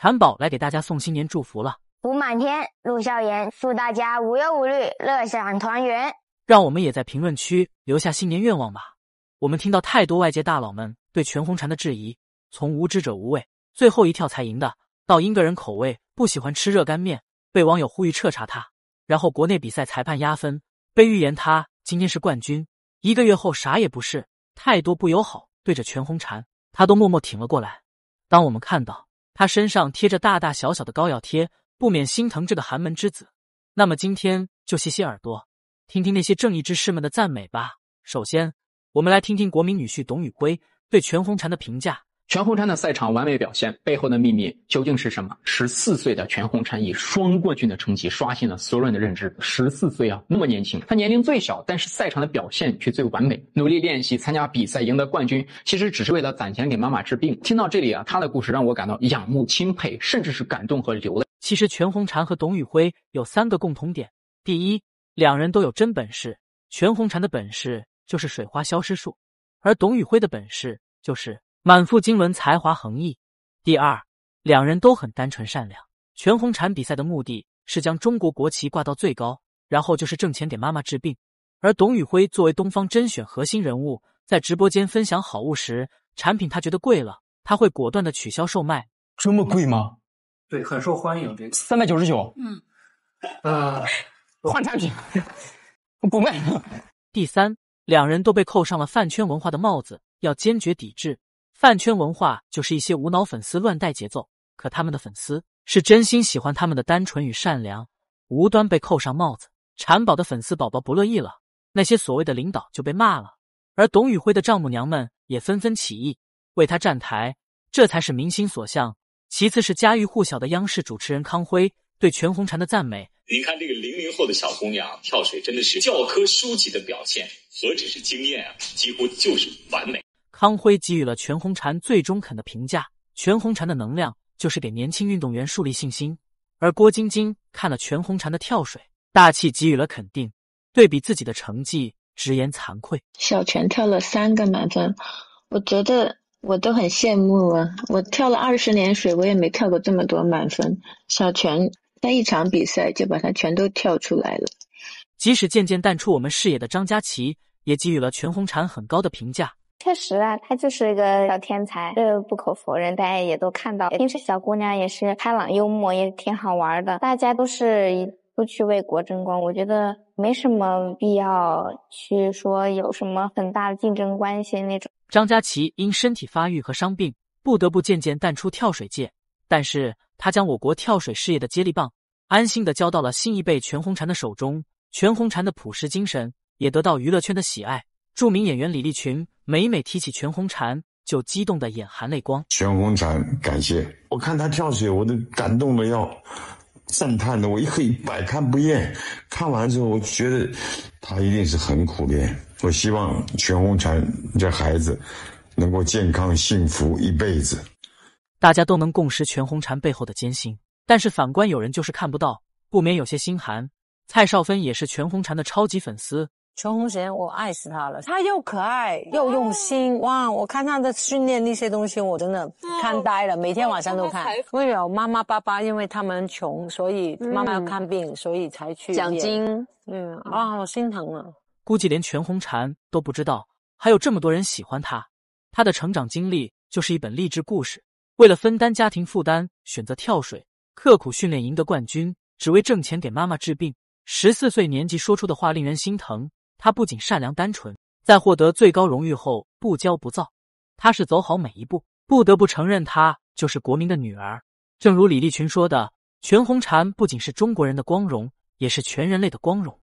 婵宝来给大家送新年祝福了。胡满天，陆笑颜，祝大家无忧无虑，乐享团圆。让我们也在评论区留下新年愿望吧。我们听到太多外界大佬们对全红婵的质疑，从无知者无畏、最后一跳才赢的，到英个人口味不喜欢吃热干面，被网友呼吁彻查他；然后国内比赛裁判压分，被预言他今天是冠军，一个月后啥也不是。太多不友好对着全红婵，他都默默挺了过来。当我们看到。他身上贴着大大小小的膏药贴，不免心疼这个寒门之子。那么今天就洗洗耳朵，听听那些正义之士们的赞美吧。首先，我们来听听国民女婿董宇辉对全红婵的评价。全红婵的赛场完美表现背后的秘密究竟是什么？十四岁的全红婵以双冠军的成绩刷新了所有人的认知。十四岁啊，那么年轻，她年龄最小，但是赛场的表现却最完美。努力练习、参加比赛、赢得冠军，其实只是为了攒钱给妈妈治病。听到这里啊，她的故事让我感到仰慕、钦佩，甚至是感动和流泪。其实全红婵和董宇辉有三个共同点：第一，两人都有真本事。全红婵的本事就是水花消失术，而董宇辉的本事就是。满腹经纶，才华横溢。第二，两人都很单纯善良。全红婵比赛的目的是将中国国旗挂到最高，然后就是挣钱给妈妈治病。而董宇辉作为东方甄选核心人物，在直播间分享好物时，产品他觉得贵了，他会果断的取消售卖。这么贵吗？对，很受欢迎，这三百九十九。嗯，呃，换产品，不卖。第三，两人都被扣上了饭圈文化的帽子，要坚决抵制。饭圈文化就是一些无脑粉丝乱带节奏，可他们的粉丝是真心喜欢他们的单纯与善良，无端被扣上帽子，馋宝的粉丝宝宝不乐意了，那些所谓的领导就被骂了，而董宇辉的丈母娘们也纷纷起义为他站台，这才是民心所向。其次是家喻户晓的央视主持人康辉对全红婵的赞美，您看这个零零后的小姑娘跳水真的是教科书级的表现，何止是惊艳啊，几乎就是完美。康辉给予了全红婵最中肯的评价。全红婵的能量就是给年轻运动员树立信心。而郭晶晶看了全红婵的跳水，大气给予了肯定。对比自己的成绩，直言惭愧。小泉跳了三个满分，我觉得我都很羡慕啊！我跳了二十年水，我也没跳过这么多满分。小泉在一场比赛就把它全都跳出来了。即使渐渐淡出我们视野的张家琪，也给予了全红婵很高的评价。确实啊，她就是一个小天才，这不可否认。大家也都看到，平时小姑娘也是开朗、幽默，也挺好玩的。大家都是都去为国争光，我觉得没什么必要去说有什么很大的竞争关系那种。张佳琪因身体发育和伤病，不得不渐渐淡出跳水界，但是他将我国跳水事业的接力棒，安心的交到了新一辈全红婵的手中。全红婵的朴实精神也得到娱乐圈的喜爱，著名演员李立群。每每提起全红婵，就激动的眼含泪光。全红婵，感谢！我看他跳水，我都感动的要赞叹的，我一黑，百看不厌。看完之后，我觉得他一定是很苦练。我希望全红婵这孩子能够健康幸福一辈子。大家都能共识全红婵背后的艰辛，但是反观有人就是看不到，不免有些心寒。蔡少芬也是全红婵的超级粉丝。全红婵，我爱死他了！他又可爱又用心，哇！我看他的训练那些东西，我真的看呆了，每天晚上都看。为了妈妈爸爸，因为他们穷，所以妈妈要看病，所以才去奖金。嗯，啊，心疼啊！估计连全红婵都不知道，还有这么多人喜欢他。他的成长经历就是一本励志故事。为了分担家庭负担，选择跳水，刻苦训练赢得冠军，只为挣钱给妈妈治病。十四岁年纪说出的话令人心疼。她不仅善良单纯，在获得最高荣誉后不骄不躁，她是走好每一步。不得不承认，她就是国民的女儿。正如李立群说的，全红婵不仅是中国人的光荣，也是全人类的光荣。